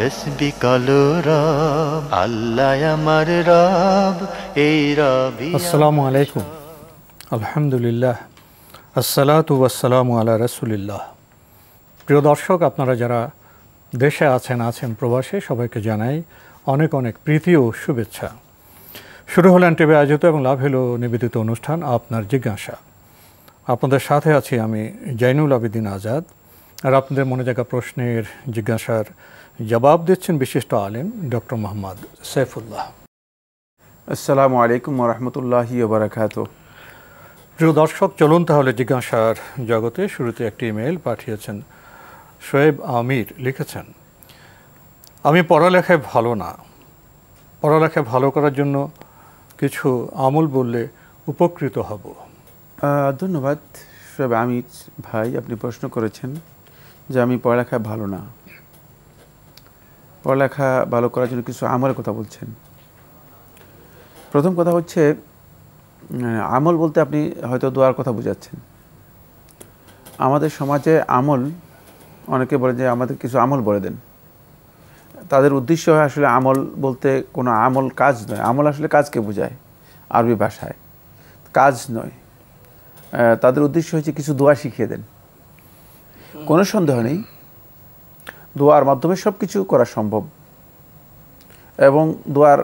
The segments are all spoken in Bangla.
তসবি কালো রব আল্লাহ আমার রব এই রবি আসসালামু আলাইকুম আলহামদুলিল্লাহ আসসালাতু ওয়াসসালামু আলা রাসূলিল্লাহ প্রিয় দর্শক আপনারা যারা দেশে আছেন আছেন প্রবাসে সবাইকে জানাই অনেক অনেক প্রীতি ও শুভেচ্ছা শুরু হলেন টিভি আয়োজিত এবং লাভ হলো নিবেদিত অনুষ্ঠান আপনার জিজ্ঞাসা আপনাদের সাথে আছি আমি জাইনুল আবেদিন আজাদ আর আপনাদের মনে জায়গা প্রশ্নের জিজ্ঞাসার জবাব দিচ্ছেন বিশিষ্ট আলেম ডক্টর মোহাম্মদ সাইফুল্লাহ আসসালামু আলাইকুম রহমতুল্লাহি বারাকাত প্রিয় দর্শক চলুন তাহলে জিজ্ঞাসার জগতে শুরুতে একটি ইমেল পাঠিয়েছেন শোয়েব আমির লিখেছেন আমি পড়ালেখায় ভালো না পড়ালেখায় ভালো করার জন্য কিছু আমল বললে উপকৃত হব ধন্যবাদ শোয়েব আমির ভাই আপনি প্রশ্ন করেছেন যে আমি পড়ালেখায় ভালো না পড়ালেখা ভালো করার জন্য কিছু আমলের কথা বলছেন প্রথম কথা হচ্ছে আমল বলতে আপনি হয়তো দোয়ার কথা বুঝাচ্ছেন আমাদের সমাজে আমল অনেকে বলে যে আমাদের কিছু আমল বলে দেন তাদের উদ্দেশ্য হয় আসলে আমল বলতে কোনো আমল কাজ নয় আমল আসলে কাজকে বোঝায় আরবি ভাষায় কাজ নয় তাদের উদ্দেশ্য হচ্ছে কিছু দোয়া শিখিয়ে দেন কোনো সন্দেহ নেই দোয়ার মাধ্যমে সব কিছু করা সম্ভব এবং দোয়ার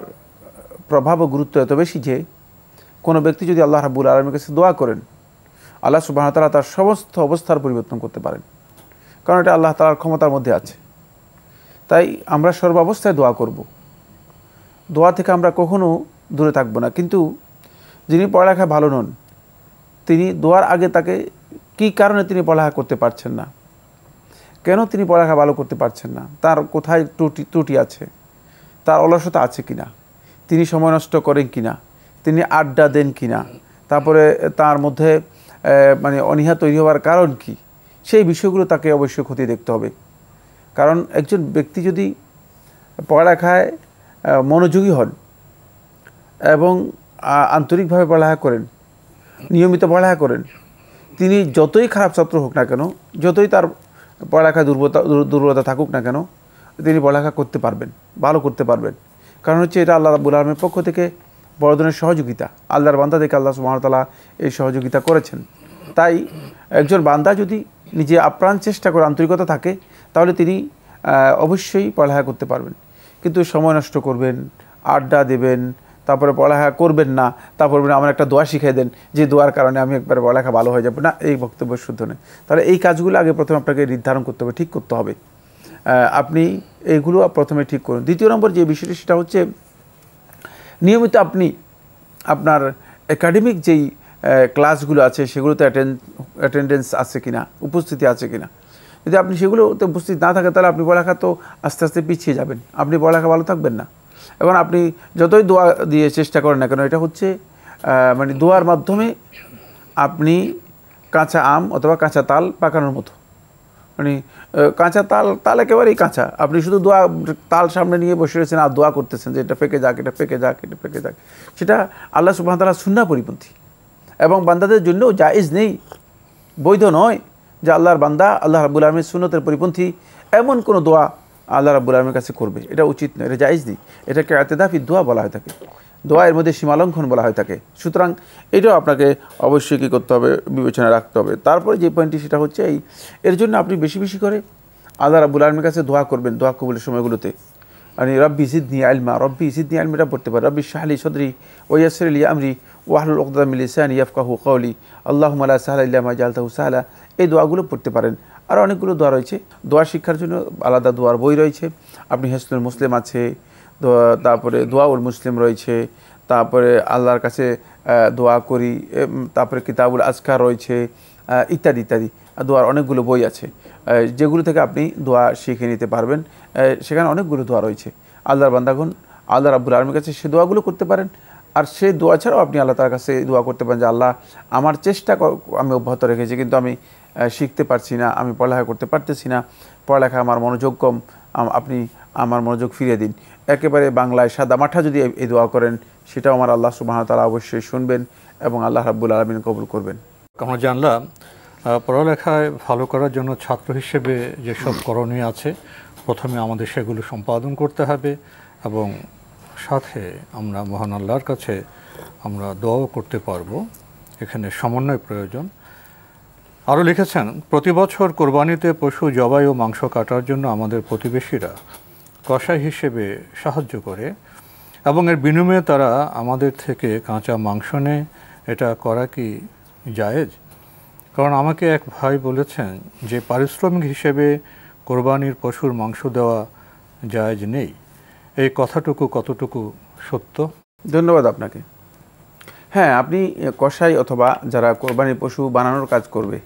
প্রভাব ও গুরুত্ব এত বেশি যে কোনো ব্যক্তি যদি আল্লাহ রাবুল আলমের কাছে দোয়া করেন আল্লাহ তালা তার সমস্ত অবস্থার পরিবর্তন করতে পারেন কারণ এটা আল্লাহ তালার ক্ষমতার মধ্যে আছে তাই আমরা সর্বাবস্থায় দোয়া করব। দোয়া থেকে আমরা কখনো দূরে থাকব না কিন্তু যিনি পড়ালেখা ভালো নন তিনি দোয়ার আগে তাকে কি কারণে তিনি পড়ালেখা করতে পারছেন না কেন তিনি পড়ালেখা ভালো করতে পারছেন না তার কোথায় ত্রুটি ত্রুটি আছে তার অলসতা আছে কি না তিনি সময় নষ্ট করেন কি না তিনি আড্ডা দেন কি না তারপরে তার মধ্যে মানে অনীহা তৈরি হওয়ার কারণ কি সেই বিষয়গুলো তাকে অবশ্যই ক্ষতি দেখতে হবে কারণ একজন ব্যক্তি যদি পড়ালেখায় মনোযোগী হন এবং আন্তরিকভাবে পড়ালেখা করেন নিয়মিত পড়ালেখা করেন তিনি যতই খারাপ ছাত্র হোক না কেন যতই তার পড়ালেখা দুর্বলতা দুর্বলতা থাকুক না কেন তিনি পড়ালেখা করতে পারবেন ভালো করতে পারবেন কারণ হচ্ছে এটা আল্লাহ রাবুল আলমের পক্ষ থেকে বড় ধরনের সহযোগিতা আল্লাহর বান্দা থেকে আল্লাহ সুমতলা এই সহযোগিতা করেছেন তাই একজন বান্দা যদি নিজে আপ্রাণ চেষ্টা করে আন্তরিকতা থাকে তাহলে তিনি অবশ্যই পড়ালেখা করতে পারবেন কিন্তু সময় নষ্ট করবেন আড্ডা দেবেন তারপরে পড়ালেখা করবেন না তারপর আমার একটা দোয়া শিখিয়ে দেন যে দোয়ার কারণে আমি একবার পড়ালেখা ভালো হয়ে যাবো না এই বক্তব্য শুদ্ধ নয় তাহলে এই কাজগুলো আগে প্রথমে আপনাকে নির্ধারণ করতে হবে ঠিক করতে হবে আপনি এইগুলো প্রথমে ঠিক করুন দ্বিতীয় নম্বর যে বিষয়টি সেটা হচ্ছে নিয়মিত আপনি আপনার একাডেমিক যেই ক্লাসগুলো আছে সেগুলোতে অ্যাটেন্ড অ্যাটেন্ডেন্স আছে কিনা উপস্থিতি আছে কিনা যদি আপনি সেগুলোতে উপস্থিত না থাকে তাহলে আপনি পড়ালেখা তো আস্তে আস্তে পিছিয়ে যাবেন আপনি পড়ালেখা ভালো থাকবেন না এবং আপনি যতই দোয়া দিয়ে চেষ্টা করেন না কেন এটা হচ্ছে মানে দোয়ার মাধ্যমে আপনি কাঁচা আম অথবা কাঁচা তাল পাকানোর মতো মানে কাঁচা তাল তাল একেবারেই কাঁচা আপনি শুধু দোয়া তাল সামনে নিয়ে বসে রয়েছেন আর দোয়া করতেছেন যে এটা পেকে যাক এটা পেকে যাক এটা পেকে যাক সেটা আল্লাহ সুবাহতালা সুন্না পরিপন্থী এবং বান্দাদের জন্য জায়েজ নেই বৈধ নয় যে আল্লাহর বান্দা আল্লাহ রাবুল আলমের সুন্নতের পরিপন্থী এমন কোনো দোয়া আল্লাহ রাবুল আলমের কাছে করবে এটা উচিত নয় এটা জায়জ নেই এটাকে আতেদাফি দোয়া বলা হয় থাকে দোয়া এর মধ্যে সীমালঙ্ঘন বলা হয় থাকে সুতরাং এটাও আপনাকে অবশ্যই কী করতে হবে বিবেচনা রাখতে হবে তারপরে যে পয়েন্টটি সেটা হচ্ছে এই এর জন্য আপনি বেশি বেশি করে আল্লাহ রাবুল আলমের কাছে দোয়া করবেন দোয়া কবুলের সময়গুলোতে মানে রব্বি জিদনি আলমা রব্বি জিদনি আলম এটা পড়তে পারে রব্বি শাহলি সদরি ওয়াসরলি আমরি ওয়াহুল ওকদামিল ইসান ইয়াফকাহু কৌলি আল্লাহ মালা সাহালা ইল্লামা জালতাহু সাহা এই দোয়াগুলো পড়তে পারেন আর অনেকগুলো দোয়া রয়েছে দোয়া শিক্ষার জন্য আলাদা দোয়ার বই রয়েছে আপনি হেসনুল মুসলিম আছে তারপরে দোয়াউল মুসলিম রয়েছে তারপরে আল্লাহর কাছে দোয়া করি তারপরে কিতাবুল আজকার রয়েছে ইত্যাদি ইত্যাদি দোয়ার অনেকগুলো বই আছে যেগুলো থেকে আপনি দোয়া শিখে নিতে পারবেন সেখানে অনেকগুলো দোয়া রয়েছে আল্লাহর বান্দাগুন আল্লাহ আব্বুল আলমীর কাছে সে দোয়াগুলো করতে পারেন আর সেই দোয়া ছাড়াও আপনি আল্লাহ তার কাছে দোয়া করতে পারেন যে আল্লাহ আমার চেষ্টা আমি অব্যাহত রেখেছি কিন্তু আমি শিখতে পারছি না আমি পড়ালেখা করতে পারতেছি না পড়ালেখা আমার মনোযোগ কম আপনি আমার মনোযোগ ফিরিয়ে দিন একেবারে বাংলায় সাদা মাঠা যদি এই দোয়া করেন সেটাও আমার আল্লাহ সুবাহতালা অবশ্যই শুনবেন এবং আল্লাহ রাব্বুল আলমিন কবুল করবেন আমরা জানলাম পড়ালেখায় ভালো করার জন্য ছাত্র হিসেবে যেসব করণীয় আছে প্রথমে আমাদের সেগুলো সম্পাদন করতে হবে এবং সাথে আমরা মহান আল্লাহর কাছে আমরা দোয়াও করতে পারবো এখানে সমন্বয় প্রয়োজন আরও লিখেছেন প্রতি বছর কোরবানিতে পশু জবাই ও মাংস কাটার জন্য আমাদের প্রতিবেশীরা কষাই হিসেবে সাহায্য করে এবং এর বিনিময়ে তারা আমাদের থেকে কাঁচা মাংস নেয় এটা করা কি জায়েজ কারণ আমাকে এক ভাই বলেছেন যে পারিশ্রমিক হিসেবে কোরবানির পশুর মাংস দেওয়া জায়েজ নেই এই কথাটুকু কতটুকু সত্য ধন্যবাদ আপনাকে হ্যাঁ আপনি কষাই অথবা যারা কোরবানির পশু বানানোর কাজ করবে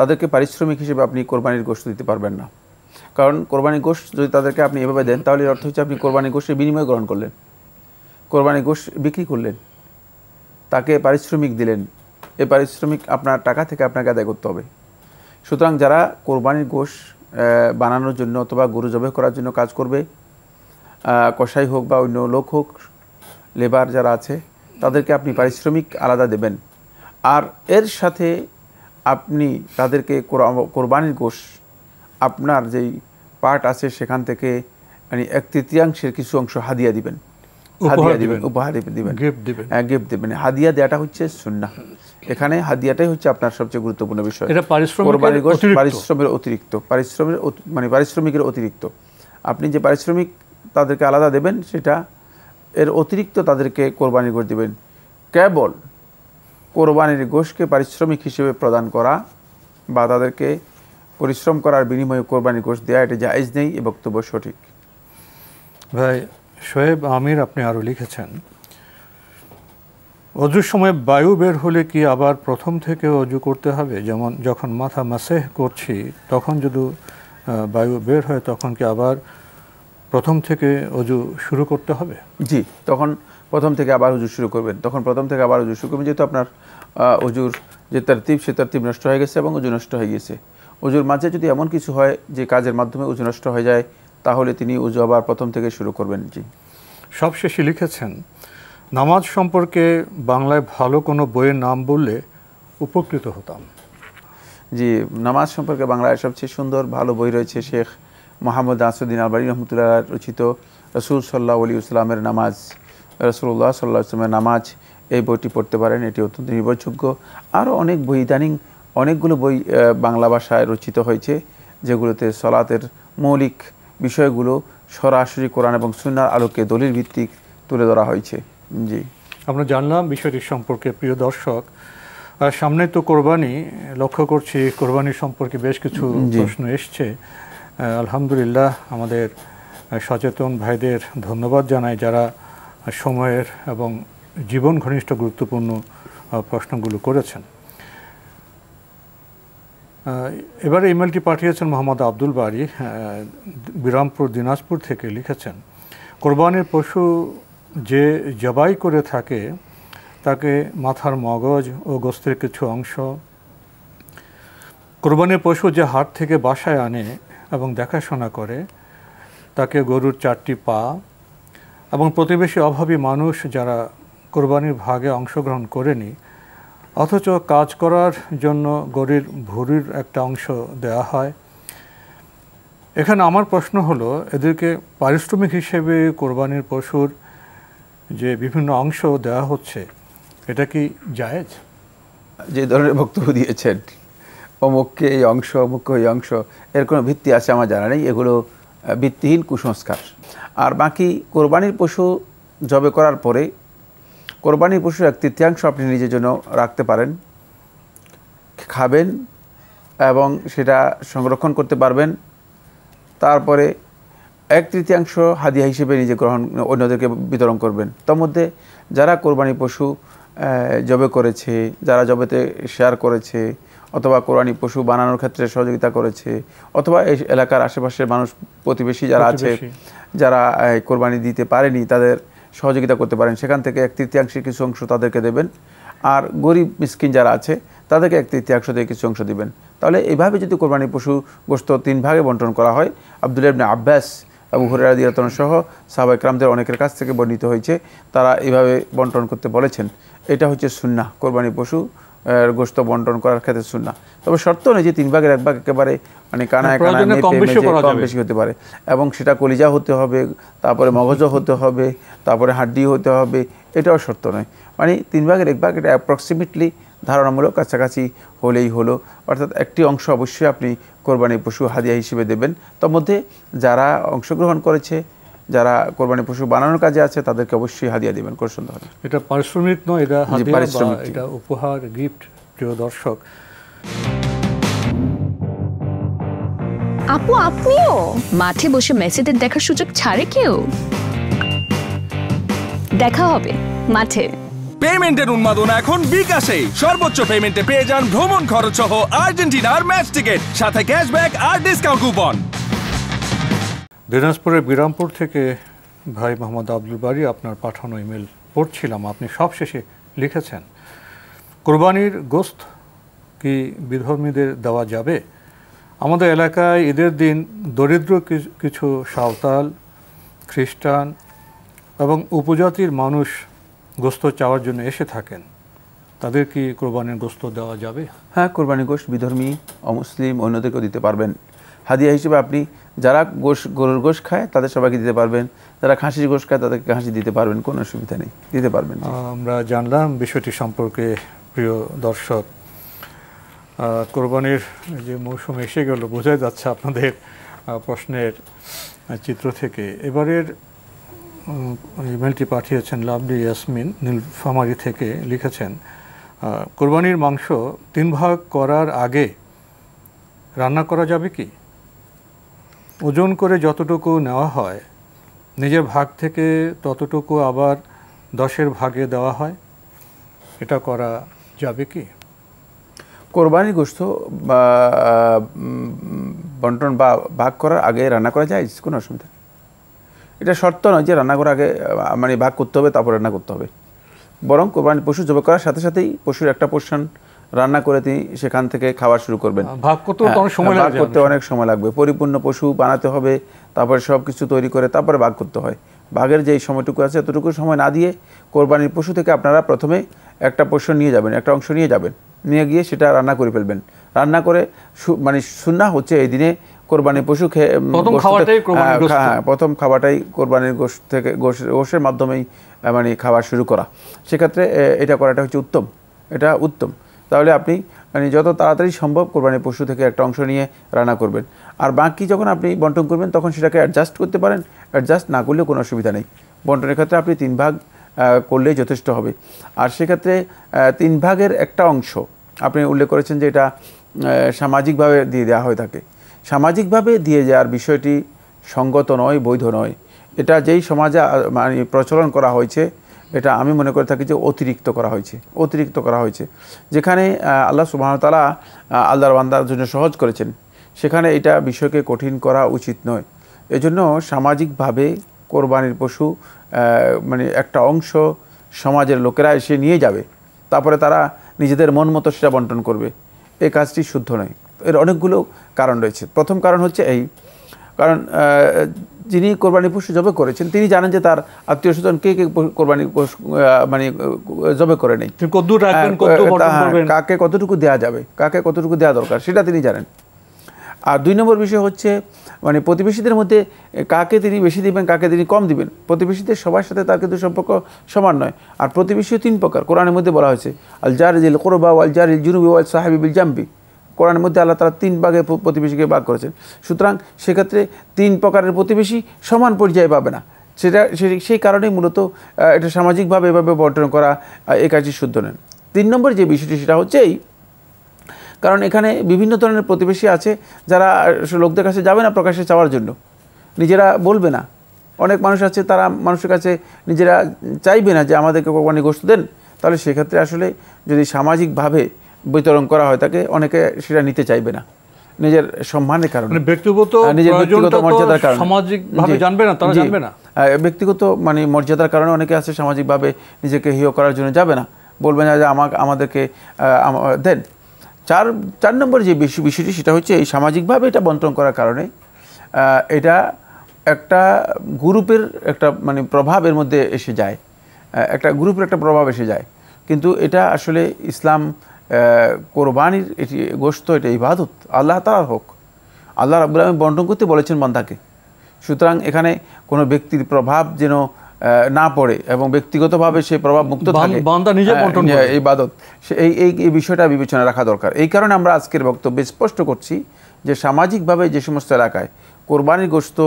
তাদেরকে পারিশ্রমিক হিসেবে আপনি কোরবানির গোষ্ঠ দিতে পারবেন না কারণ কোরবানি গোষ্ঠ যদি তাদেরকে আপনি এভাবে দেন তাহলে অর্থ হচ্ছে আপনি কোরবানি গোষ্ঠীর বিনিময় গ্রহণ করলেন কোরবানি গোষ্ঠ বিক্রি করলেন তাকে পারিশ্রমিক দিলেন এই পারিশ্রমিক আপনার টাকা থেকে আপনাকে আদায় করতে হবে সুতরাং যারা কোরবানির গোষ বানানোর জন্য অথবা গরু জবে করার জন্য কাজ করবে কষাই হোক বা অন্য লোক হোক লেবার যারা আছে তাদেরকে আপনি পারিশ্রমিক আলাদা দেবেন আর এর সাথে আপনি তাদেরকে কোরবানির গোশ আপনার যেই পার্ট আছে সেখান থেকে মানে এক তৃতীয়াংশের কিছু অংশ হাদিয়া দিবেন উপহার দিবেন গিফট দিবেন হ্যাঁ, মানে হাদিয়া দেওয়াটা হচ্ছে এখানে হাদিয়াটাই হচ্ছে আপনার সবচেয়ে গুরুত্বপূর্ণ বিষয় পারিশ্রমের অতিরিক্ত পারিশ্রমের মানে পারিশ্রমিকের অতিরিক্ত আপনি যে পারিশ্রমিক তাদেরকে আলাদা দেবেন সেটা এর অতিরিক্ত তাদেরকে কোরবানি করে দেবেন কেবল কোরবানির গোষ্ঠকে পারিশ্রমিক হিসেবে প্রদান করা বা তাদেরকে পরিশ্রম করার বিনিময়ে কোরবানির গোষ্ঠ দেওয়া এটা জায়জ নেই এ বক্তব্য সঠিক ভাই শোয়েব আমির আপনি আরও লিখেছেন অজুর সময় বায়ু বের হলে কি আবার প্রথম থেকে অজু করতে হবে যেমন যখন মাথা মাসেহ করছি তখন যদি বায়ু বের হয় তখন কি আবার প্রথম থেকে অজু শুরু করতে হবে জি তখন প্রথম থেকে আবার উজু শুরু করবেন তখন প্রথম থেকে আবার উজু শুরু করবেন যেহেতু আপনার উজুর যে তারতিব সে তারতিব নষ্ট হয়ে গেছে এবং উজু নষ্ট হয়ে গেছে উজুর মাঝে যদি এমন কিছু হয় যে কাজের মাধ্যমে উজু নষ্ট হয়ে যায় তাহলে তিনি উজু আবার প্রথম থেকে শুরু করবেন জি সবশেষে লিখেছেন নামাজ সম্পর্কে বাংলায় ভালো কোনো বইয়ের নাম বললে উপকৃত হতাম জি নামাজ সম্পর্কে বাংলায় সবচেয়ে সুন্দর ভালো বই রয়েছে শেখ মোহাম্মদ আসুদ্দিন আলবাড়ি রহমতুল্লাহ রচিত রসুল সাল্লাহ আলী ইসলামের নামাজ রসুল্লাহ সাল্লাহ ইসলামের নামাজ এই বইটি পড়তে পারেন এটি অত্যন্ত নির্ভরযোগ্য আরও অনেক বই ইদানিং অনেকগুলো বই বাংলা ভাষায় রচিত হয়েছে যেগুলোতে সলাতের মৌলিক বিষয়গুলো সরাসরি কোরআন এবং সুনার আলোকে দলিল ভিত্তিক তুলে ধরা হয়েছে জি আমরা জানলাম বিষয়টি সম্পর্কে প্রিয় দর্শক সামনে তো কোরবানি লক্ষ্য করছি কোরবানি সম্পর্কে বেশ কিছু প্রশ্ন এসছে আলহামদুলিল্লাহ আমাদের সচেতন ভাইদের ধন্যবাদ জানাই যারা সময়ের এবং জীবন ঘনিষ্ঠ গুরুত্বপূর্ণ প্রশ্নগুলো করেছেন এবারে ইমেলটি পাঠিয়েছেন মোহাম্মদ আব্দুল বাড়ি বিরামপুর দিনাজপুর থেকে লিখেছেন কোরবানির পশু যে জবাই করে থাকে তাকে মাথার মগজ ও গোস্তের কিছু অংশ কোরবানির পশু যে হাট থেকে বাসায় আনে এবং দেখাশোনা করে তাকে গরুর চারটি পা এবং প্রতিবেশী অভাবী মানুষ যারা কোরবানির ভাগে অংশগ্রহণ করেনি অথচ কাজ করার জন্য গরির ভুরির একটা অংশ দেয়া হয় এখানে আমার প্রশ্ন হলো এদেরকে পারিশ্রমিক হিসেবে কোরবানির পশুর যে বিভিন্ন অংশ দেওয়া হচ্ছে এটা কি জায়েজ যে ধরনের বক্তব্য দিয়েছেন অমুককে এই অংশ অমুককে এই অংশ এর কোনো ভিত্তি আছে আমার জানা নেই এগুলো ভিত্তিহীন কুসংস্কার আর বাকি কোরবানির পশু জবে করার পরে কোরবানির পশু এক তৃতীয়াংশ আপনি নিজের জন্য রাখতে পারেন খাবেন এবং সেটা সংরক্ষণ করতে পারবেন তারপরে এক তৃতীয়াংশ হাদিয়া হিসেবে নিজে গ্রহণ অন্যদেরকে বিতরণ করবেন তার মধ্যে যারা কোরবানি পশু জবে করেছে যারা জবেতে শেয়ার করেছে অথবা কোরআনী পশু বানানোর ক্ষেত্রে সহযোগিতা করেছে অথবা এই এলাকার আশেপাশের মানুষ প্রতিবেশী যারা আছে যারা কোরবানি দিতে পারেনি তাদের সহযোগিতা করতে পারেন সেখান থেকে এক তৃতীয়াংশের কিছু অংশ তাদেরকে দেবেন আর গরিব মিসকিন যারা আছে তাদেরকে এক তৃতীয়াংশ থেকে কিছু অংশ দেবেন তাহলে এইভাবে যদি কোরবানি পশু গোস্ত তিন ভাগে বন্টন করা হয় আব্দুল ইবনে আব্বাস আবু হরিয়াদিয়াতন সহ সাহাবা ক্রামদের অনেকের কাছ থেকে বর্ণিত হয়েছে তারা এইভাবে বন্টন করতে বলেছেন এটা হচ্ছে সুন্না কোরবানি পশু গোস্ত বন্টন করার ক্ষেত্রে সুন্না তবে শর্ত নেই যে তিন ভাগের এক ভাগ একেবারে মানে কানায় কানায় কম বেশি হতে পারে এবং সেটা কলিজা হতে হবে তারপরে মগজ হতে হবে তারপরে হাড্ডি হতে হবে এটাও শর্ত নয় মানে তিন ভাগের এক ভাগ এটা অ্যাপ্রক্সিমেটলি ধারণামূলক কাছাকাছি হলেই হলো অর্থাৎ একটি অংশ অবশ্যই আপনি কোরবানি পশু হাদিয়া হিসেবে দেবেন তার মধ্যে যারা অংশগ্রহণ করেছে যারা কোরবানি পশু বানানোর কাজে আছে তাদেরকে অবশ্যই হাদিয়া দিবেন খুব সুন্দর নেই এটা পারিশ্রমিক নয় এটা এটা উপহার গিফট প্রিয় দর্শক আপু আপনিও মাঠে বসে মেসিদের দেখার সুযোগ ছাড়ে কেউ দেখা হবে মাঠে পেমেন্টের উন্মাদনা এখন বিকাশে সর্বোচ্চ পেমেন্টে পেয়ে যান ভ্রমণ খরচ সহ আর্জেন্টিনার ম্যাচ টিকেট সাথে ক্যাশব্যাক আর ডিসকাউন্ট কুপন দিনাজপুরের বিরামপুর থেকে ভাই মোহাম্মদ আব্দুল বাড়ি আপনার পাঠানো ইমেল পড়ছিলাম আপনি সবশেষে লিখেছেন কোরবানির গোস্ত কি বিধর্মীদের দেওয়া যাবে আমাদের এলাকায় ঈদের দিন দরিদ্র কিছু সাঁওতাল খ্রিস্টান এবং উপজাতির মানুষ গোস্ত চাওয়ার জন্য এসে থাকেন তাদের কি কোরবানির গোস্ত দেওয়া যাবে হ্যাঁ কোরবানির গোস্ত বিধর্মী অমুসলিম অন্যদেরকেও দিতে পারবেন হাদিয়া হিসেবে আপনি যারা গোশ গরুর গোশ খায় তাদের সবাইকে দিতে পারবেন যারা খাসির গোশ খায় তাদেরকে খাসি দিতে পারবেন কোনো অসুবিধা নেই দিতে পারবেন আমরা জানলাম বিষয়টি সম্পর্কে প্রিয় দর্শক কোরবানির যে মৌসুম এসে গেল বোঝাই যাচ্ছে আপনাদের প্রশ্নের চিত্র থেকে এবারের ইমেলটি পাঠিয়েছেন লাভলি ইয়াসমিন নীলফামারি থেকে লিখেছেন কোরবানির মাংস তিন ভাগ করার আগে রান্না করা যাবে কি ওজন করে যতটুকু নেওয়া হয় নিজের ভাগ থেকে ততটুকু আবার দশের ভাগে দেওয়া হয় এটা করা যাবে কি কোরবানি গোস্ত বা বন্টন বা ভাগ করার আগে রান্না করা যায় কোনো অসুবিধা এটা শর্ত নয় যে রান্না করার আগে মানে ভাগ করতে হবে তারপর রান্না করতে হবে বরং কোরবানি পশু জবে করার সাথে সাথেই পশুর একটা পোর্শন রান্না করে তিনি সেখান থেকে খাওয়া শুরু করবেন ভাগ করতে অনেক হ্যাঁ, সময় ভাগ করতে অনেক সময় লাগবে পরিপূর্ণ পশু বানাতে হবে তারপরে সব কিছু তৈরি করে তারপরে ভাগ করতে হয় বাঘের যেই সময়টুকু আছে এতটুকু সময় না দিয়ে কোরবানির পশু থেকে আপনারা প্রথমে একটা পশু নিয়ে যাবেন একটা অংশ নিয়ে যাবেন নিয়ে গিয়ে সেটা রান্না করে ফেলবেন রান্না করে মানে সুন্না হচ্ছে এই দিনে কোরবানির পশু খেয়ে প্রথম খাবারটাই হ্যাঁ, কোরবানির গোষ হ্যাঁ, থেকে গোশের মাধ্যমেই মানে খাওয়া শুরু করা সেক্ষেত্রে এটা করাটা হচ্ছে উত্তম এটা উত্তম তাহলে আপনি মানে যত তাড়াতাড়ি সম্ভব কোরবানির পশু থেকে একটা অংশ নিয়ে রান্না করবেন আর বাকি যখন আপনি বন্টন করবেন তখন সেটাকে অ্যাডজাস্ট করতে পারেন অ্যাডজাস্ট না করলেও কোনো অসুবিধা নেই বন্টনের ক্ষেত্রে আপনি তিন ভাগ করলেই যথেষ্ট হবে আর সেক্ষেত্রে তিন ভাগের একটা অংশ আপনি উল্লেখ করেছেন যে এটা সামাজিকভাবে দিয়ে দেওয়া হয়ে থাকে সামাজিকভাবে দিয়ে যাওয়ার বিষয়টি সঙ্গত নয় বৈধ নয় এটা যেই সমাজে মানে প্রচলন করা হয়েছে এটা আমি মনে করে থাকি যে অতিরিক্ত করা হয়েছে অতিরিক্ত করা হয়েছে যেখানে আল্লাহ সুবাহতালা আল্লাহর বান্দার জন্য সহজ করেছেন সেখানে এটা বিষয়কে কঠিন করা উচিত নয় এজন্য সামাজিকভাবে কোরবানির পশু মানে একটা অংশ সমাজের লোকেরা এসে নিয়ে যাবে তারপরে তারা নিজেদের মন মতো সেটা বন্টন করবে এ কাজটি শুদ্ধ নয় এর অনেকগুলো কারণ রয়েছে প্রথম কারণ হচ্ছে এই কারণ যিনি কোরবানি পশু জবে করেছেন তিনি জানেন যে তার আত্মীয় স্বজন কে কে কোরবানি মানে জবে করে নেই হ্যাঁ, কাকে কতটুকু দেওয়া যাবে কাকে কতটুকু দেওয়া দরকার সেটা তিনি জানেন আর দুই নম্বর বিষয় হচ্ছে মানে প্রতিবেশীদের মধ্যে কাকে তিনি বেশি দিবেন কাকে তিনি কম দিবেন প্রতিবেশীদের সবার সাথে তার কিন্তু সম্পর্ক সমান নয় আর প্রতিবেশীও তিন প্রকার কোরআনের মধ্যে বলা হয়েছে আল ইল কোরবা আল জারিল জুনুবি ওয়াল সাহাবি বিল জাম্বি কোরআনের মধ্যে আল্লাহ তারা তিন ভাগে প্রতিবেশীকে ভাগ করেছেন সুতরাং সেক্ষেত্রে তিন প্রকারের প্রতিবেশী সমান পর্যায়ে পাবে না সেটা সেই কারণেই মূলত এটা সামাজিকভাবে এভাবে বর্জন করা এ কাজটি শুদ্ধ নেন তিন নম্বর যে বিষয়টি সেটা হচ্ছে এই কারণ এখানে বিভিন্ন ধরনের প্রতিবেশী আছে যারা লোকদের কাছে যাবে না প্রকাশে চাওয়ার জন্য নিজেরা বলবে না অনেক মানুষ আছে তারা মানুষের কাছে নিজেরা চাইবে না যে আমাদেরকে কোরবানি গোস্ত দেন তাহলে সেক্ষেত্রে আসলে যদি সামাজিকভাবে বিতরণ করা হয় তাকে অনেকে সেটা নিতে চাইবে না নিজের সম্মানের কারণে মানে ব্যক্তিগত নিজের ব্যক্তিগত মর্যাদার কারণে সামাজিকভাবে জানবে না তারা জানবে না ব্যক্তিগত মানে মর্যাদার কারণে অনেকে আছে সামাজিকভাবে নিজেকে হিও করার জন্য যাবে না বলবে না যে আমাকে আমাদেরকে দেন চার চার নম্বর যে বিষয়টি সেটা হচ্ছে এই সামাজিকভাবে এটা বন্টন করার কারণে এটা একটা গ্রুপের একটা মানে প্রভাবের মধ্যে এসে যায় একটা গ্রুপের একটা প্রভাব এসে যায় কিন্তু এটা আসলে ইসলাম কোরবানির এটি গোস্ত এটা ইবাদত আল্লাহ তালার হোক আল্লাহ রাবুল আলম বন্টন করতে বলেছেন বন্ধাকে সুতরাং এখানে কোনো ব্যক্তির প্রভাব যেন না পড়ে এবং ব্যক্তিগতভাবে সে প্রভাব মুক্ত হ্যাঁ, এই বাদত এই এই বিষয়টা বিবেচনা রাখা দরকার এই কারণে আমরা আজকের বক্তব্যে স্পষ্ট করছি যে সামাজিকভাবে যে সমস্ত এলাকায় কোরবানির গোস্ত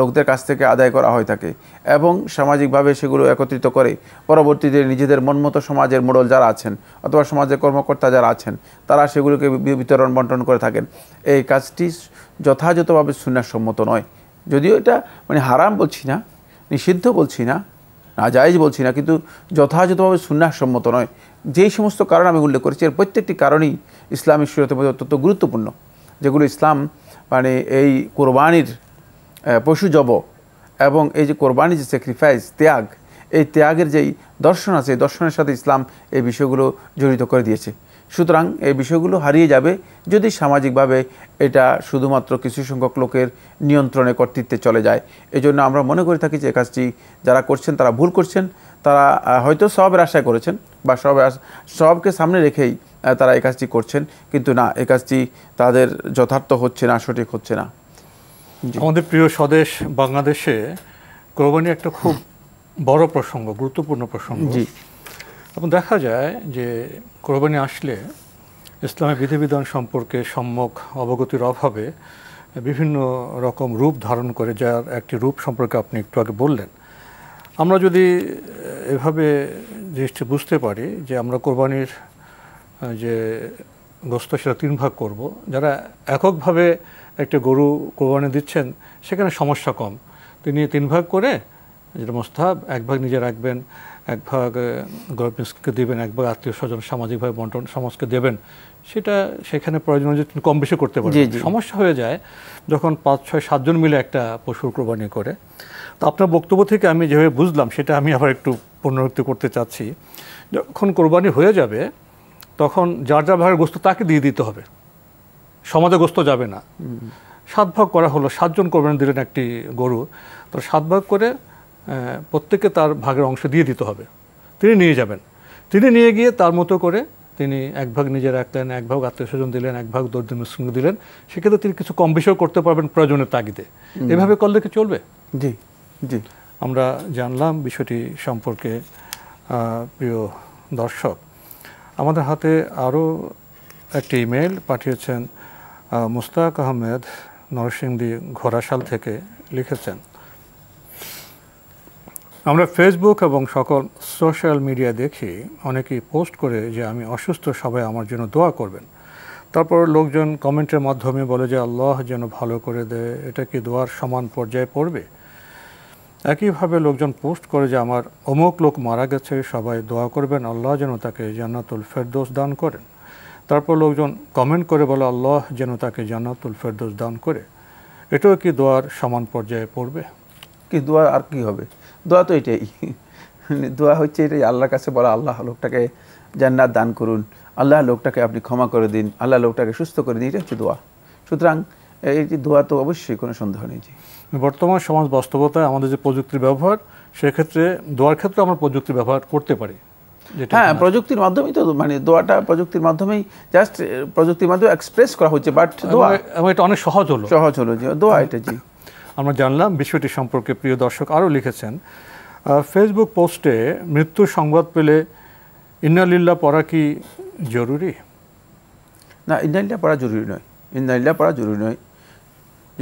লোকদের কাছ থেকে আদায় করা হয়ে থাকে এবং সামাজিকভাবে সেগুলো একত্রিত করে পরবর্তীতে নিজেদের মনমতো সমাজের মোড়ল যারা আছেন অথবা সমাজের কর্মকর্তা যারা আছেন তারা সেগুলোকে বিতরণ বন্টন করে থাকেন এই কাজটি যথাযথভাবে সম্মত নয় যদিও এটা মানে হারাম বলছি না নিষিদ্ধ বলছি না না জায়জ বলছি না কিন্তু যথাযথভাবে সম্মত নয় যেই সমস্ত কারণ আমি উল্লেখ করেছি এর প্রত্যেকটি কারণই ইসলামী সুরতের মধ্যে অত্যন্ত গুরুত্বপূর্ণ যেগুলো ইসলাম মানে এই কোরবানির পশু জব এবং এই যে কোরবানির যে স্যাক্রিফাইস ত্যাগ এই ত্যাগের যেই দর্শন আছে দর্শনের সাথে ইসলাম এই বিষয়গুলো জড়িত করে দিয়েছে সুতরাং এই বিষয়গুলো হারিয়ে যাবে যদি সামাজিকভাবে এটা শুধুমাত্র কিছু সংখ্যক লোকের নিয়ন্ত্রণে কর্তৃত্বে চলে যায় এজন্য আমরা মনে করে থাকি যে কাজটি যারা করছেন তারা ভুল করছেন তারা হয়তো সব আশা করেছেন বা সব সবকে সামনে রেখেই তারা এই কাজটি করছেন কিন্তু না এই কাজটি তাদের যথার্থ হচ্ছে না সঠিক হচ্ছে না আমাদের প্রিয় স্বদেশ বাংলাদেশে কোরবানি একটা খুব বড় প্রসঙ্গ গুরুত্বপূর্ণ প্রসঙ্গ জি এবং দেখা যায় যে কোরবানি আসলে ইসলামের বিধিবিধান সম্পর্কে সম্যক অবগতির অভাবে বিভিন্ন রকম রূপ ধারণ করে যার একটি রূপ সম্পর্কে আপনি একটু আগে বললেন আমরা যদি এভাবে জিনিসটি বুঝতে পারি যে আমরা কোরবানির যে গোস্ত সেটা তিন ভাগ করব যারা এককভাবে একটা গরু কোরবানি দিচ্ছেন সেখানে সমস্যা কম তিনি তিন ভাগ করে যেটা মোস্তাহাব এক ভাগ নিজে রাখবেন এক ভাগ গরিবকে দেবেন এক ভাগ আত্মীয় স্বজন সামাজিকভাবে বন্টন সমাজকে দেবেন সেটা সেখানে প্রয়োজন যে তিনি কম বেশি করতে পারেন সমস্যা হয়ে যায় যখন পাঁচ ছয় সাতজন মিলে একটা পশুর কোরবানি করে তো আপনার বক্তব্য থেকে আমি যেভাবে বুঝলাম সেটা আমি আবার একটু পুনরুক্তি করতে চাচ্ছি যখন কোরবানি হয়ে যাবে তখন যার যা ভাগের গোস্ত তাকে দিয়ে দিতে হবে সমাজে গোস্ত যাবে না সাত ভাগ করা হলো সাতজন কোরবানি দিলেন একটি গরু তো সাত ভাগ করে প্রত্যেকে তার ভাগের অংশ দিয়ে দিতে হবে তিনি নিয়ে যাবেন তিনি নিয়ে গিয়ে তার মতো করে তিনি এক ভাগ নিজে রাখলেন এক ভাগ আত্মীয় স্বজন দিলেন এক ভাগ দরিদ্র মিশ্রণ দিলেন সেক্ষেত্রে তিনি কিছু কম বিষয় করতে পারবেন প্রয়োজনের তাগিদে এভাবে করলে কি চলবে জি জি আমরা জানলাম বিষয়টি সম্পর্কে প্রিয় দর্শক আমাদের হাতে আরও একটি ইমেল পাঠিয়েছেন মুস্তাক আহমেদ নরসিংদী ঘোড়াশাল থেকে লিখেছেন আমরা ফেসবুক এবং সকল সোশ্যাল মিডিয়া দেখি অনেকেই পোস্ট করে যে আমি অসুস্থ সবাই আমার জন্য দোয়া করবেন তারপর লোকজন কমেন্টের মাধ্যমে বলে যে আল্লাহ যেন ভালো করে দেয় এটা কি দোয়ার সমান পর্যায়ে পড়বে একইভাবে লোকজন পোস্ট করে যে আমার অমুক লোক মারা গেছে সবাই দোয়া করবেন আল্লাহ যেন তাকে জান্নাতুল ফেরদোস দান করেন তারপর লোকজন কমেন্ট করে বলে আল্লাহ যেন তাকে জান্নাতুল ফেরদোস দান করে এটাও কি দোয়ার সমান পর্যায়ে পড়বে কি দোয়া আর কি হবে দোয়া তো এটাই দোয়া হচ্ছে এটাই আল্লাহর কাছে বলা আল্লাহ লোকটাকে জান্নাত দান করুন আল্লাহ লোকটাকে আপনি ক্ষমা করে দিন আল্লাহ লোকটাকে সুস্থ করে দিন এটা হচ্ছে দোয়া সুতরাং এই যে দোয়া তো অবশ্যই কোনো সন্দেহ নেই বর্তমান সমাজ বাস্তবতায় আমাদের যে প্রযুক্তির ব্যবহার সেক্ষেত্রে দোয়ার ক্ষেত্রে আমরা প্রযুক্তি ব্যবহার করতে পারি হ্যাঁ প্রযুক্তির মাধ্যমেই তো মানে দোয়াটা প্রযুক্তির মাধ্যমেই জাস্ট প্রযুক্তির মাধ্যমে এক্সপ্রেস করা হচ্ছে বাট দোয়া এটা অনেক সহজ হলো সহজ হলো যে দোয়া এটা জি আমরা জানলাম বিষয়টি সম্পর্কে প্রিয় দর্শক আরও লিখেছেন ফেসবুক পোস্টে মৃত্যু সংবাদ পেলে ইন্নালিল্লা পড়া কি জরুরি না ইন্নালিল্লা পড়া জরুরি নয় ইন্নালিল্লা পড়া জরুরি নয়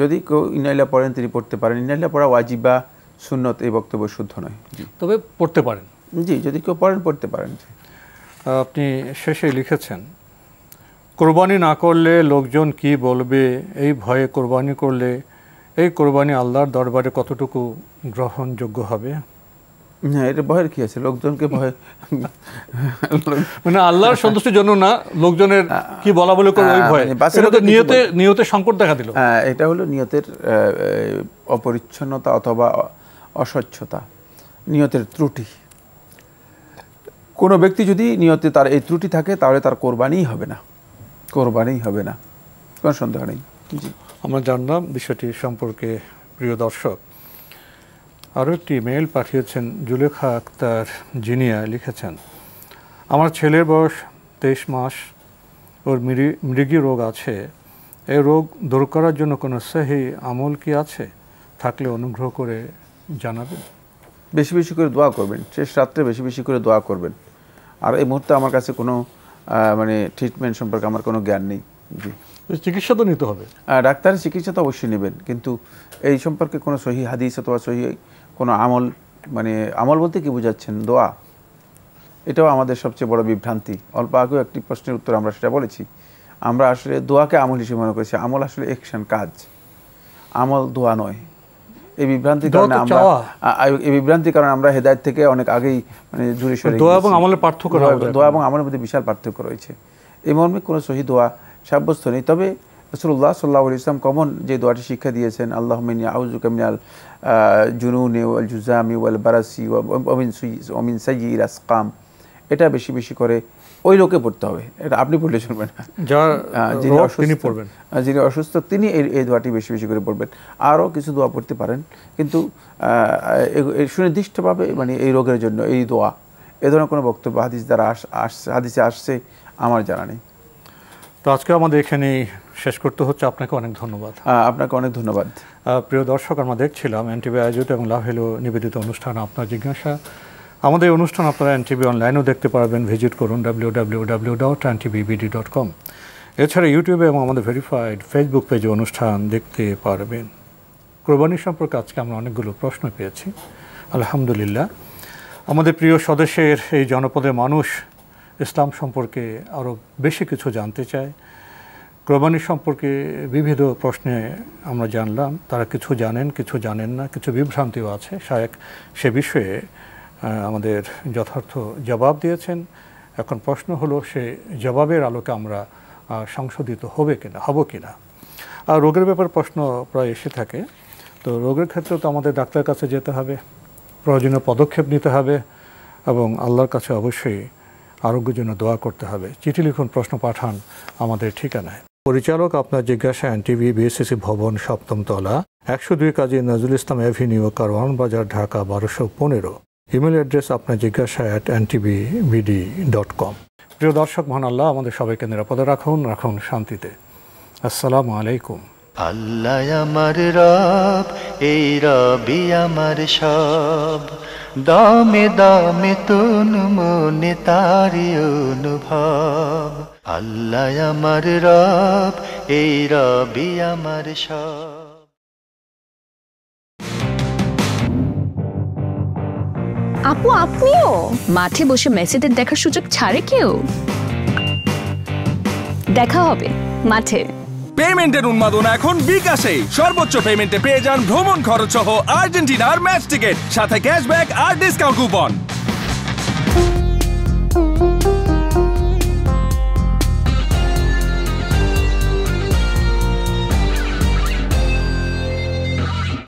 যদি কেউ ইনাইলা পড়েন তিনি পড়তে পারেন ইনাইলা পড়া ওয়াজিব বা সুন্নত এই বক্তব্য শুদ্ধ নয় তবে পড়তে পারেন জি যদি কেউ পড়েন পড়তে পারেন আপনি শেষে লিখেছেন কোরবানি না করলে লোকজন কি বলবে এই ভয়ে কোরবানি করলে এই কোরবানি আল্লাহর দরবারে কতটুকু গ্রহণযোগ্য হবে হ্যাঁ এটা ভয়ের কি আছে লোকজনকে ভয় মানে আল্লাহর সন্তুষ্টির জন্য না লোকজনের কি বলা বলে করে ওই ভয় মানে নিয়তে নিয়তের সংকট দেখা দিল হ্যাঁ এটা হলো নিয়তের অপরিচ্ছন্নতা অথবা অস্বচ্ছতা নিয়তের ত্রুটি কোনো ব্যক্তি যদি নিয়তে তার এই ত্রুটি থাকে তাহলে তার কোরবানিই হবে না কোরবানিই হবে না কোনো সন্দেহ নেই আমরা জানলাম বিষয়টি সম্পর্কে প্রিয় দর্শক আরও একটি মেল পাঠিয়েছেন জুলেখা আক্তার জিনিয়া লিখেছেন আমার ছেলের বয়স তেইশ মাস ওর মৃগী রোগ আছে এই রোগ দূর করার জন্য কোনো সেহি আমল কি আছে থাকলে অনুগ্রহ করে জানাবেন বেশি বেশি করে দোয়া করবেন শেষ রাত্রে বেশি বেশি করে দোয়া করবেন আর এই মুহূর্তে আমার কাছে কোনো মানে ট্রিটমেন্ট সম্পর্কে আমার কোনো জ্ঞান নেই জি চিকিৎসা তো নিতে হবে ডাক্তারের চিকিৎসা তো অবশ্যই নেবেন কিন্তু এই সম্পর্কে কোনো সহি হাদিস অথবা সহি কোনো আমল মানে আমল বলতে কি বুঝাচ্ছেন দোয়া এটাও আমাদের সবচেয়ে বড় বিভ্রান্তি অল্প আগেও একটি প্রশ্নের উত্তর আমরা সেটা বলেছি আমরা আসলে দোয়াকে আমল হিসেবে মনে করেছি আমল আসলে একশন কাজ আমল দোয়া নয় এই বিভ্রান্তির কারণে আমরা এই বিভ্রান্তির কারণে আমরা হেদায়ত থেকে অনেক আগেই মানে জুড়ে সরে দোয়া এবং আমলের পার্থক্য দোয়া এবং আমলের মধ্যে বিশাল পার্থক্য রয়েছে এই মর্মে কোনো সহি দোয়া সাব্যস্ত নেই তবে রসুল্লাহ সাল্লাহ ইসলাম কমন যে দোয়াটি শিক্ষা দিয়েছেন আল্লাহ মিনিয়া আউজুকামিনাল জুনুনে ওয়াল জুজামি ওয়াল বারাসি অমিন অমিন সাজি আসকাম এটা বেশি বেশি করে ওই লোকে পড়তে হবে এটা আপনি পড়লে চলবে না যিনি অসুস্থ পড়বেন যিনি অসুস্থ তিনি এই এই দোয়াটি বেশি বেশি করে পড়বেন আরও কিছু দোয়া পড়তে পারেন কিন্তু সুনির্দিষ্টভাবে মানে এই রোগের জন্য এই দোয়া এ ধরনের কোনো বক্তব্য হাদিস দ্বারা আস হাদিসে আসছে আমার জানা নেই তো আজকে আমাদের এখানে শেষ করতে হচ্ছে আপনাকে অনেক ধন্যবাদ আপনাকে অনেক ধন্যবাদ প্রিয় দর্শক আমরা দেখছিলাম এনটিভি আয়োজিত এবং লাভ হেলো নিবেদিত অনুষ্ঠান আপনার জিজ্ঞাসা আমাদের অনুষ্ঠান আপনারা এনটিভি অনলাইনেও দেখতে পারবেন ভিজিট করুন ডাব্লিউ ডট ডট কম এছাড়া ইউটিউবে এবং আমাদের ভেরিফাইড ফেসবুক পেজে অনুষ্ঠান দেখতে পারবেন কোরবানি সম্পর্কে আজকে আমরা অনেকগুলো প্রশ্ন পেয়েছি আলহামদুলিল্লাহ আমাদের প্রিয় স্বদেশের এই জনপদের মানুষ ইসলাম সম্পর্কে আরও বেশি কিছু জানতে চায় কোরবানি সম্পর্কে বিবিধ প্রশ্নে আমরা জানলাম তারা কিছু জানেন কিছু জানেন না কিছু বিভ্রান্তিও আছে শায়েক সে বিষয়ে আমাদের যথার্থ জবাব দিয়েছেন এখন প্রশ্ন হলো সে জবাবের আলোকে আমরা সংশোধিত হবে কিনা হব কিনা আর রোগের ব্যাপার প্রশ্ন প্রায় এসে থাকে তো রোগের ক্ষেত্রে তো আমাদের ডাক্তার কাছে যেতে হবে প্রয়োজনীয় পদক্ষেপ নিতে হবে এবং আল্লাহর কাছে অবশ্যই আরোগ্যের জন্য দোয়া করতে হবে চিঠি লিখুন প্রশ্ন পাঠান আমাদের ঠিকানায় পরিচালক আপনার জিজ্ঞাসা টিভি বিএসসিসি ভবন সপ্তম তলা একশো দুই কাজী নজরুল ইসলাম অ্যাভিনিউ কারওয়ান বাজার ঢাকা বারোশো পনেরো ইমেল অ্যাড্রেস আপনার জিজ্ঞাসা at TV BD dot com প্রিয় দর্শক মহান আল্লাহ আমাদের সবাইকে নিরাপদে রাখুন রাখুন শান্তিতে আসসালামু আলাইকুম আল্লাহ আমার রব এই রবি আমার সব দমে দমে তুন মনে তারি অনুভব আল্লাহ আমার রব এই রবি আমার সব আপু আপনিও মাঠে বসে মেসিদের দেখার সুযোগ ছাড়ে কেউ দেখা হবে মাঠে পেমেন্টের উন্মাদনা এখন বিকাশে সর্বোচ্চ পেমেন্টে পেয়ে যান ভ্রমণ খরচ সহ আর্জেন্টিনার ম্যাচ টিকিট সাথে ক্যাশব্যাক আর ডিসকাউন্ট কুপন